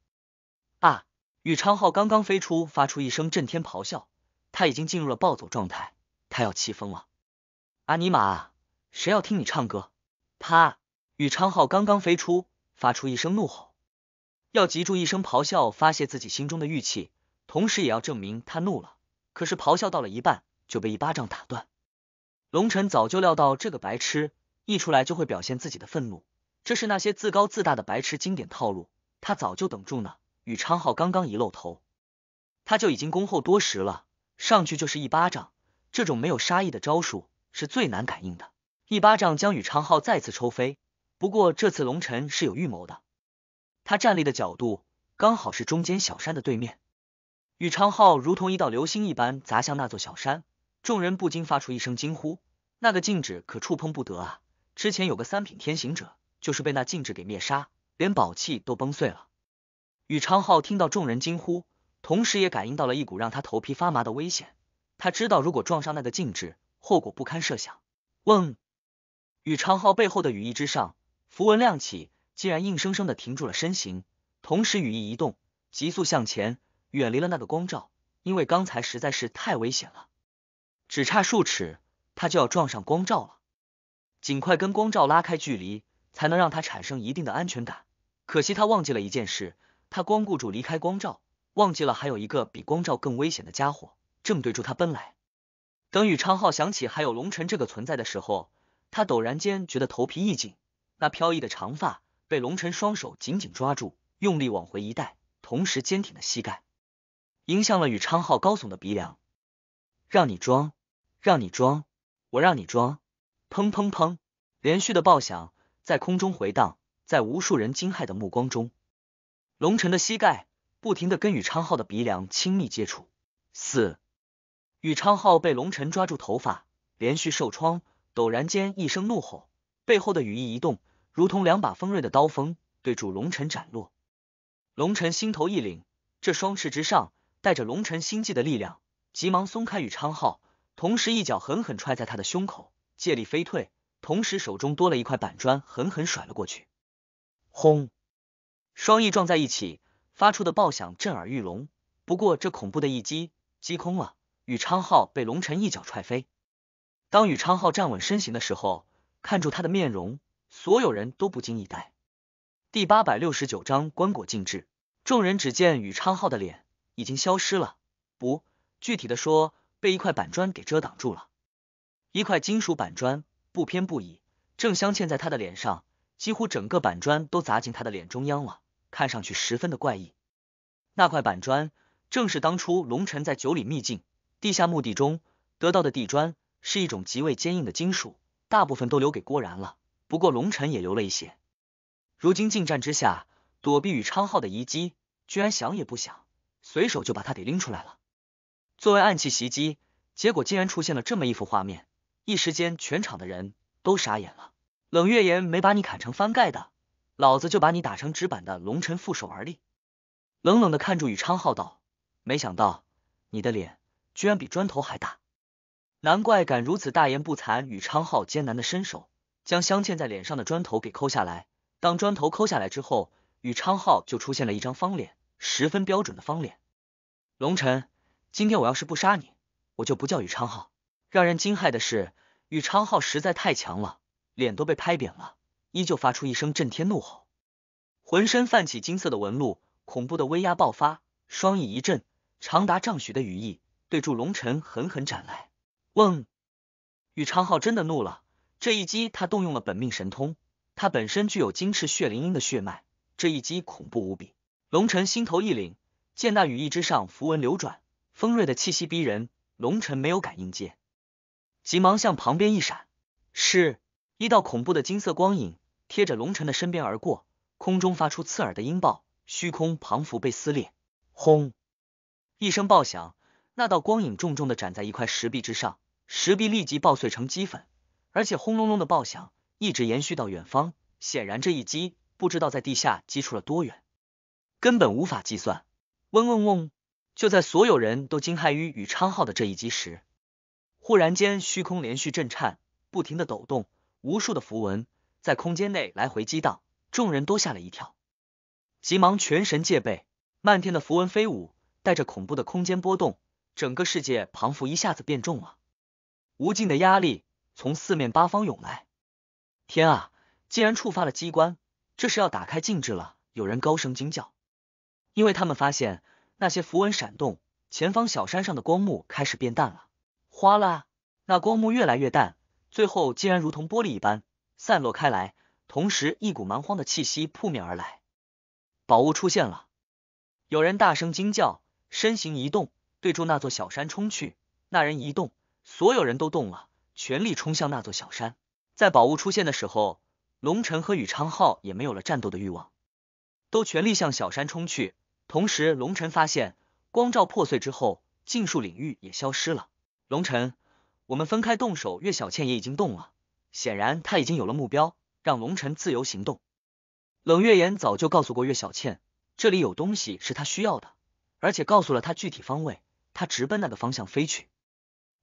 啊！宇昌浩刚刚飞出，发出一声震天咆哮，他已经进入了暴走状态，他要气疯了！阿尼玛，谁要听你唱歌？啪！宇昌浩刚刚飞出，发出一声怒吼，要急住一声咆哮发泄自己心中的郁气，同时也要证明他怒了。可是咆哮到了一半，就被一巴掌打断。龙晨早就料到这个白痴一出来就会表现自己的愤怒。这是那些自高自大的白痴经典套路，他早就等住呢。宇昌浩刚刚一露头，他就已经恭候多时了。上去就是一巴掌，这种没有杀意的招数是最难感应的。一巴掌将宇昌浩再次抽飞。不过这次龙尘是有预谋的，他站立的角度刚好是中间小山的对面。宇昌浩如同一道流星一般砸向那座小山，众人不禁发出一声惊呼：“那个禁止可触碰不得啊！”之前有个三品天行者。就是被那禁制给灭杀，连宝器都崩碎了。宇昌浩听到众人惊呼，同时也感应到了一股让他头皮发麻的危险。他知道，如果撞上那个禁制，后果不堪设想。嗡！宇昌浩背后的羽翼之上，符文亮起，竟然硬生生的停住了身形，同时羽翼移动，急速向前，远离了那个光照。因为刚才实在是太危险了，只差数尺，他就要撞上光照了。尽快跟光照拉开距离。才能让他产生一定的安全感。可惜他忘记了一件事，他光顾着离开光照，忘记了还有一个比光照更危险的家伙正对住他奔来。等宇昌浩想起还有龙尘这个存在的时候，他陡然间觉得头皮一紧，那飘逸的长发被龙尘双手紧紧抓住，用力往回一带，同时坚挺的膝盖迎向了宇昌浩高耸的鼻梁。让你装，让你装，我让你装！砰砰砰，连续的爆响。在空中回荡，在无数人惊骇的目光中，龙晨的膝盖不停的跟宇昌浩的鼻梁亲密接触。四，宇昌浩被龙晨抓住头发，连续受创，陡然间一声怒吼，背后的羽翼一动，如同两把锋锐的刀锋对住龙晨斩落。龙晨心头一凛，这双翅之上带着龙晨心悸的力量，急忙松开宇昌浩，同时一脚狠狠踹在他的胸口，借力飞退。同时，手中多了一块板砖，狠狠甩了过去。轰！双翼撞在一起，发出的爆响震耳欲聋。不过，这恐怖的一击击空了，宇昌浩被龙尘一脚踹飞。当宇昌浩站稳身形的时候，看住他的面容，所有人都不禁一呆。第八百六十九章棺椁静置。众人只见宇昌浩的脸已经消失了，不，具体的说，被一块板砖给遮挡住了，一块金属板砖。不偏不倚，正镶嵌在他的脸上，几乎整个板砖都砸进他的脸中央了，看上去十分的怪异。那块板砖正是当初龙尘在九里秘境地下墓地中得到的地砖，是一种极为坚硬的金属，大部分都留给郭然了，不过龙尘也留了一些。如今近战之下，躲避与昌浩的遗迹，居然想也不想，随手就把他给拎出来了。作为暗器袭击，结果竟然出现了这么一幅画面。一时间，全场的人都傻眼了。冷月言没把你砍成翻盖的，老子就把你打成纸板的。龙晨负手而立，冷冷的看着宇昌浩道：“没想到你的脸居然比砖头还大，难怪敢如此大言不惭。”宇昌浩艰难的伸手将镶嵌在脸上的砖头给抠下来。当砖头抠下来之后，宇昌浩就出现了一张方脸，十分标准的方脸。龙晨，今天我要是不杀你，我就不叫宇昌浩。让人惊骇的是，宇昌浩实在太强了，脸都被拍扁了，依旧发出一声震天怒吼，浑身泛起金色的纹路，恐怖的威压爆发，双翼一震，长达丈许的羽翼对住龙晨狠狠斩来。嗡！宇昌浩真的怒了，这一击他动用了本命神通，他本身具有金翅血灵鹰的血脉，这一击恐怖无比。龙晨心头一凛，见那羽翼之上符文流转，锋锐的气息逼人，龙晨没有敢应接。急忙向旁边一闪，是一道恐怖的金色光影贴着龙尘的身边而过，空中发出刺耳的音爆，虚空彷佛被撕裂，轰！一声爆响，那道光影重重的斩在一块石壁之上，石壁立即爆碎成齑粉，而且轰隆隆的爆响一直延续到远方，显然这一击不知道在地下击出了多远，根本无法计算。嗡嗡嗡！就在所有人都惊骇于宇昌浩的这一击时，忽然间，虚空连续震颤，不停的抖动，无数的符文在空间内来回激荡，众人都吓了一跳，急忙全神戒备。漫天的符文飞舞，带着恐怖的空间波动，整个世界仿佛一下子变重了，无尽的压力从四面八方涌来。天啊！竟然触发了机关，这是要打开禁制了！有人高声惊叫，因为他们发现那些符文闪动，前方小山上的光幕开始变淡了。哗啦，那光幕越来越淡，最后竟然如同玻璃一般散落开来。同时，一股蛮荒的气息扑面而来，宝物出现了。有人大声惊叫，身形一动，对住那座小山冲去。那人一动，所有人都动了，全力冲向那座小山。在宝物出现的时候，龙尘和宇昌浩也没有了战斗的欲望，都全力向小山冲去。同时，龙尘发现光照破碎之后，禁术领域也消失了。龙晨，我们分开动手。岳小倩也已经动了，显然她已经有了目标，让龙晨自由行动。冷月言早就告诉过岳小倩，这里有东西是他需要的，而且告诉了他具体方位，他直奔那个方向飞去。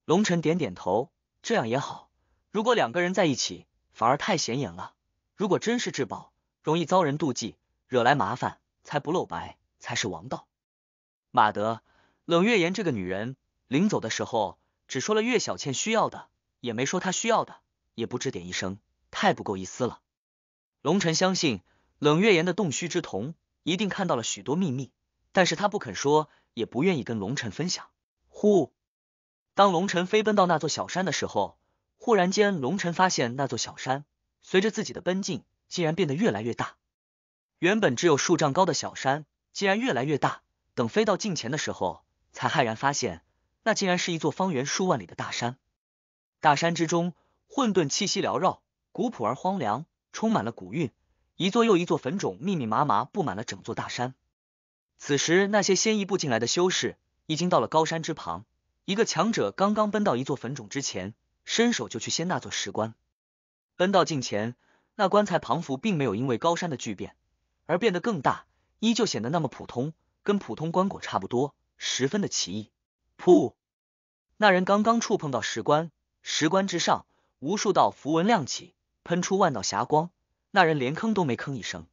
龙晨点点头，这样也好。如果两个人在一起，反而太显眼了。如果真是至宝，容易遭人妒忌，惹来麻烦，才不露白才是王道。马德，冷月言这个女人，临走的时候。只说了岳小倩需要的，也没说他需要的，也不指点一声，太不够意思了。龙晨相信冷月岩的洞虚之瞳一定看到了许多秘密，但是他不肯说，也不愿意跟龙晨分享。呼！当龙晨飞奔到那座小山的时候，忽然间，龙晨发现那座小山随着自己的奔进，竟然变得越来越大。原本只有数丈高的小山，竟然越来越大。等飞到近前的时候，才骇然发现。那竟然是一座方圆数万里的大山，大山之中混沌气息缭绕，古朴而荒凉，充满了古韵。一座又一座坟冢密密麻麻，布满了整座大山。此时，那些先一步进来的修士已经到了高山之旁。一个强者刚刚奔到一座坟冢之前，伸手就去掀那座石棺。奔到近前，那棺材旁幅并没有因为高山的巨变而变得更大，依旧显得那么普通，跟普通棺椁差不多，十分的奇异。噗！那人刚刚触碰到石棺，石棺之上无数道符文亮起，喷出万道霞光。那人连吭都没吭一声，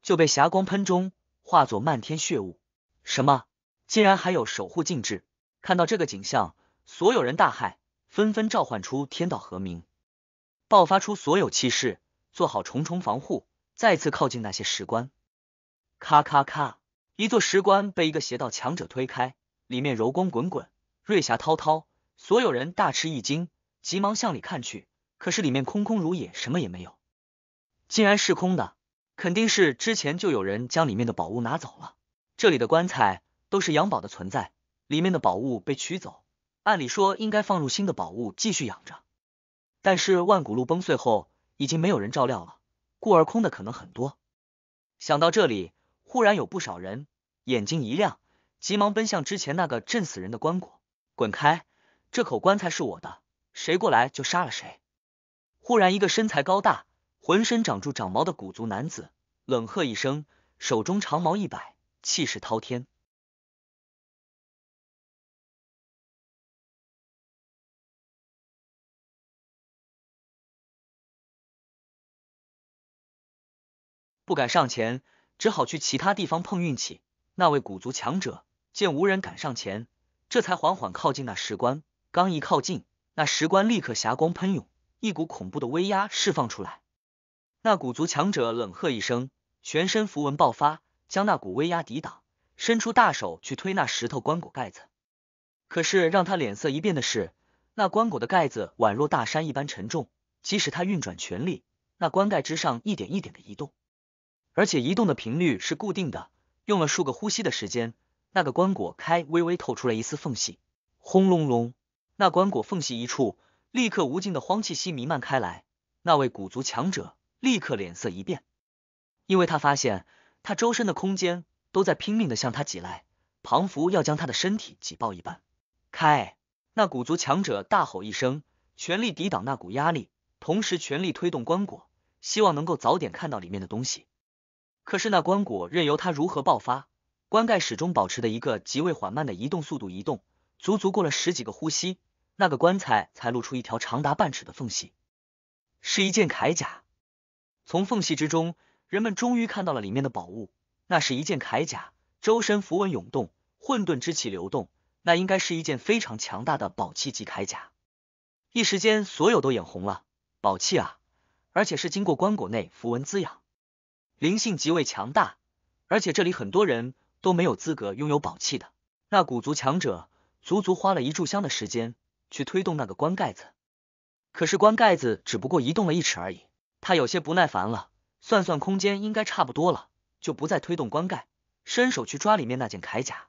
就被霞光喷中，化作漫天血雾。什么？竟然还有守护禁制！看到这个景象，所有人大骇，纷纷召唤出天道和鸣，爆发出所有气势，做好重重防护，再次靠近那些石棺。咔咔咔！一座石棺被一个邪道强者推开。里面柔光滚滚，瑞霞滔滔，所有人大吃一惊，急忙向里看去。可是里面空空如也，什么也没有，竟然是空的。肯定是之前就有人将里面的宝物拿走了。这里的棺材都是养宝的存在，里面的宝物被取走，按理说应该放入新的宝物继续养着。但是万古路崩碎后，已经没有人照料了，故而空的可能很多。想到这里，忽然有不少人眼睛一亮。急忙奔向之前那个震死人的棺椁，滚开！这口棺材是我的，谁过来就杀了谁。忽然，一个身材高大、浑身长住长毛的古族男子冷喝一声，手中长矛一摆，气势滔天。不敢上前，只好去其他地方碰运气。那位古族强者。见无人敢上前，这才缓缓靠近那石棺。刚一靠近，那石棺立刻霞光喷涌，一股恐怖的威压释放出来。那古族强者冷喝一声，全身符文爆发，将那股威压抵挡，伸出大手去推那石头棺椁盖子。可是让他脸色一变的是，那棺椁的盖子宛若大山一般沉重，即使他运转全力，那棺盖之上一点一点的移动，而且移动的频率是固定的，用了数个呼吸的时间。那个棺椁开，微微透出了一丝缝隙。轰隆隆，那棺椁缝隙一处，立刻无尽的荒气息弥漫开来。那位古族强者立刻脸色一变，因为他发现他周身的空间都在拼命的向他挤来，庞佛要将他的身体挤爆一般。开！那古族强者大吼一声，全力抵挡那股压力，同时全力推动棺椁，希望能够早点看到里面的东西。可是那棺椁任由他如何爆发。棺盖始终保持的一个极为缓慢的移动速度，移动足足过了十几个呼吸，那个棺材才露出一条长达半尺的缝隙。是一件铠甲，从缝隙之中，人们终于看到了里面的宝物。那是一件铠甲，周身符文涌动，混沌之气流动。那应该是一件非常强大的宝器级铠甲。一时间，所有都眼红了，宝器啊，而且是经过棺椁内符文滋养，灵性极为强大。而且这里很多人。都没有资格拥有宝器的那古族强者，足足花了一炷香的时间去推动那个棺盖子，可是棺盖子只不过移动了一尺而已。他有些不耐烦了，算算空间应该差不多了，就不再推动棺盖，伸手去抓里面那件铠甲。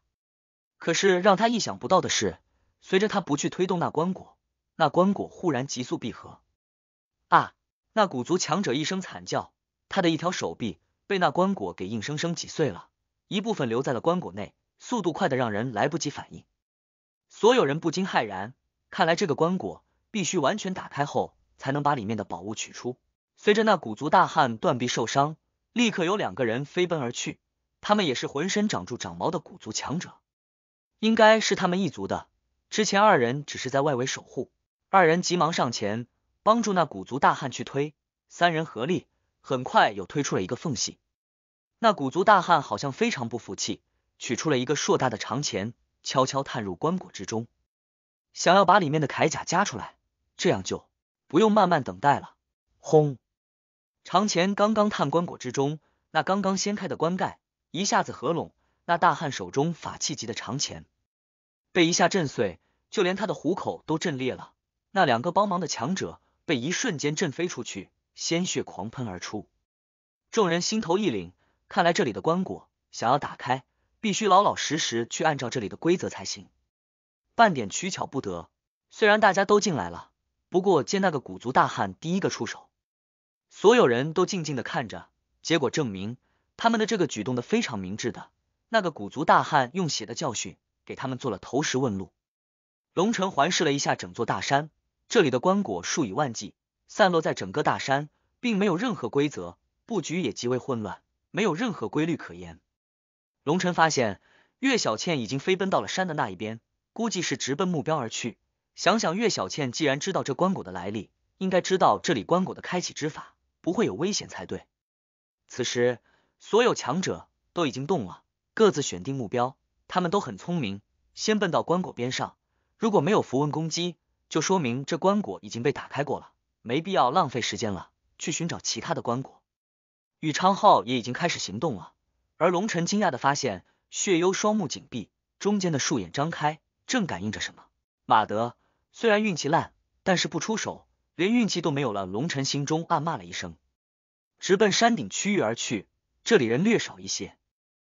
可是让他意想不到的是，随着他不去推动那棺椁，那棺椁忽然急速闭合。啊！那古族强者一声惨叫，他的一条手臂被那棺椁给硬生生挤碎了。一部分留在了棺椁内，速度快的让人来不及反应，所有人不禁骇然。看来这个棺椁必须完全打开后，才能把里面的宝物取出。随着那古族大汉断臂受伤，立刻有两个人飞奔而去，他们也是浑身长住长毛的古族强者，应该是他们一族的。之前二人只是在外围守护，二人急忙上前帮助那古族大汉去推，三人合力，很快又推出了一个缝隙。那古族大汉好像非常不服气，取出了一个硕大的长钳，悄悄探入棺椁之中，想要把里面的铠甲夹出来，这样就不用慢慢等待了。轰！长钳刚刚探棺椁之中，那刚刚掀开的棺盖一下子合拢，那大汉手中法器级的长钳被一下震碎，就连他的虎口都震裂了。那两个帮忙的强者被一瞬间震飞出去，鲜血狂喷而出。众人心头一凛。看来这里的棺椁想要打开，必须老老实实去按照这里的规则才行，半点取巧不得。虽然大家都进来了，不过见那个古族大汉第一个出手，所有人都静静的看着。结果证明，他们的这个举动的非常明智的。那个古族大汉用血的教训给他们做了投石问路。龙城环视了一下整座大山，这里的棺椁数以万计，散落在整个大山，并没有任何规则，布局也极为混乱。没有任何规律可言。龙尘发现岳小倩已经飞奔到了山的那一边，估计是直奔目标而去。想想岳小倩既然知道这棺椁的来历，应该知道这里棺椁的开启之法，不会有危险才对。此时，所有强者都已经动了，各自选定目标。他们都很聪明，先奔到棺椁边上。如果没有符文攻击，就说明这棺椁已经被打开过了，没必要浪费时间了，去寻找其他的棺椁。宇昌浩也已经开始行动了，而龙尘惊讶的发现，血幽双目紧闭，中间的竖眼张开，正感应着什么。马德，虽然运气烂，但是不出手，连运气都没有了。龙尘心中暗骂了一声，直奔山顶区域而去，这里人略少一些。